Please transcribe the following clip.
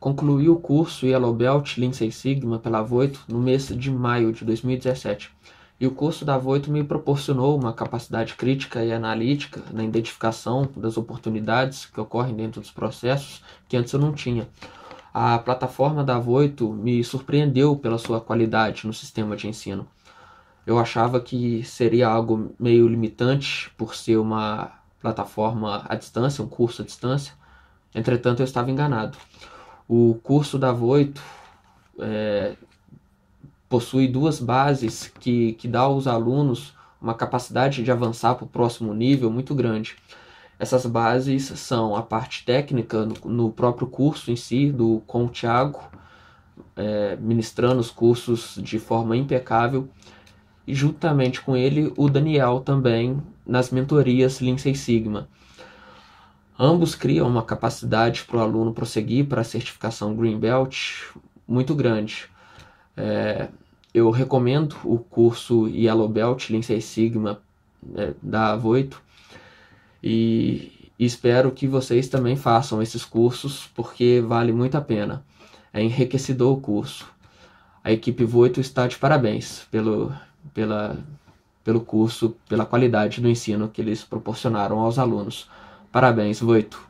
Concluiu o curso Yellow Belt Lean Sigma pela Voito no mês de maio de 2017, e o curso da Voito me proporcionou uma capacidade crítica e analítica na identificação das oportunidades que ocorrem dentro dos processos que antes eu não tinha. A plataforma da Voito me surpreendeu pela sua qualidade no sistema de ensino. Eu achava que seria algo meio limitante por ser uma plataforma à distância, um curso à distância. Entretanto, eu estava enganado. O curso da Voito é, possui duas bases que, que dá aos alunos uma capacidade de avançar para o próximo nível muito grande. Essas bases são a parte técnica no, no próprio curso em si, do com o Tiago, é, ministrando os cursos de forma impecável, e juntamente com ele o Daniel também nas mentorias Lean Six Sigma. Ambos criam uma capacidade para o aluno prosseguir para a certificação Greenbelt muito grande. É, eu recomendo o curso Yellow Belt Lean Six Sigma é, da Voito e, e espero que vocês também façam esses cursos porque vale muito a pena. É enriquecedor o curso. A equipe Voito está de parabéns pelo, pela, pelo curso, pela qualidade do ensino que eles proporcionaram aos alunos. Parabéns, Voito